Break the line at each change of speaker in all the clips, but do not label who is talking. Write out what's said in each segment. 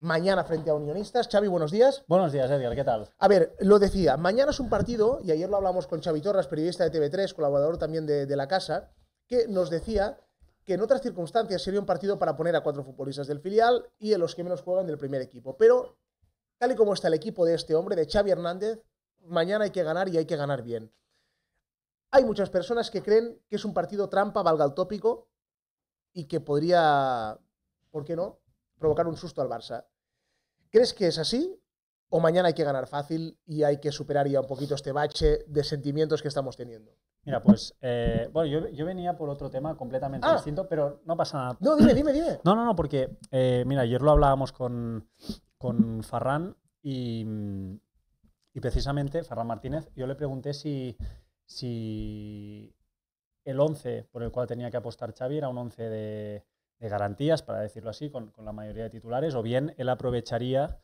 mañana frente a Unionistas. Xavi, buenos días. Buenos días, Edgar, ¿qué tal? A ver, lo decía, mañana es un partido, y ayer lo hablamos con Xavi Torres, periodista de TV3, colaborador también de, la casa, que nos decía que en otras circunstancias sería un partido para poner a cuatro futbolistas del filial y a los que menos juegan del primer equipo. Pero, tal y como está el equipo de este hombre, de Xavi Hernández, mañana hay que ganar y hay que ganar bien. Hay muchas personas que creen que es un partido trampa, valga el tópico, y que podría, ¿por qué no?, provocar un susto al Barça. ¿Crees que es así? ¿O mañana hay que ganar fácil y hay que superar ya un poquito este
bache de sentimientos que estamos teniendo? Mira, pues, eh, bueno, yo, venía por otro tema completamente ah. distinto, pero no pasa nada. No, dime, dime, dime. No, no, no, porque, eh, mira, ayer lo hablábamos con, con Farran y, precisamente, Farran Martínez, yo le pregunté si, si el 11 por el cual tenía que apostar Xavi era un 11 de, de garantías, para decirlo así, con, la mayoría de titulares, o bien él aprovecharía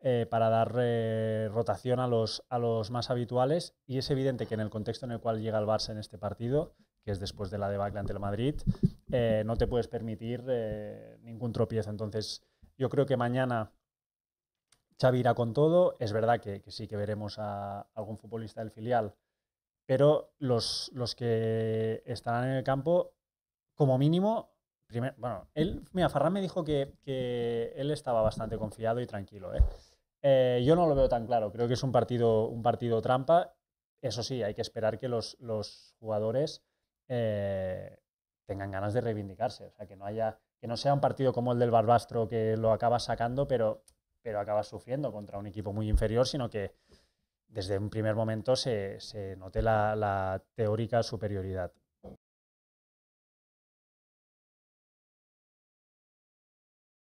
eh, para dar eh, rotación a los, a los más habituales. Y es evidente que en el contexto en el cual llega el Barça en este partido, que es después de la debacle ante el Madrid, eh, no te puedes permitir ningún tropiezo. Entonces, yo creo que mañana Xavi irá con todo. Es verdad que, sí que veremos a algún futbolista del filial, pero los, los que estarán en el campo, como mínimo, bueno, él, mira, Farran me dijo que, él estaba bastante confiado y tranquilo. ¿eh? Eh, yo no lo veo tan claro, creo que es un partido, un partido trampa. Eso sí, hay que esperar que los, jugadores eh, tengan ganas de reivindicarse, o sea, que no, haya, que no sea un partido como el del Barbastro que lo acaba sacando, pero, pero acabas sufriendo contra un equipo muy inferior, sino que desde un primer momento se, se note la, la teórica superioridad.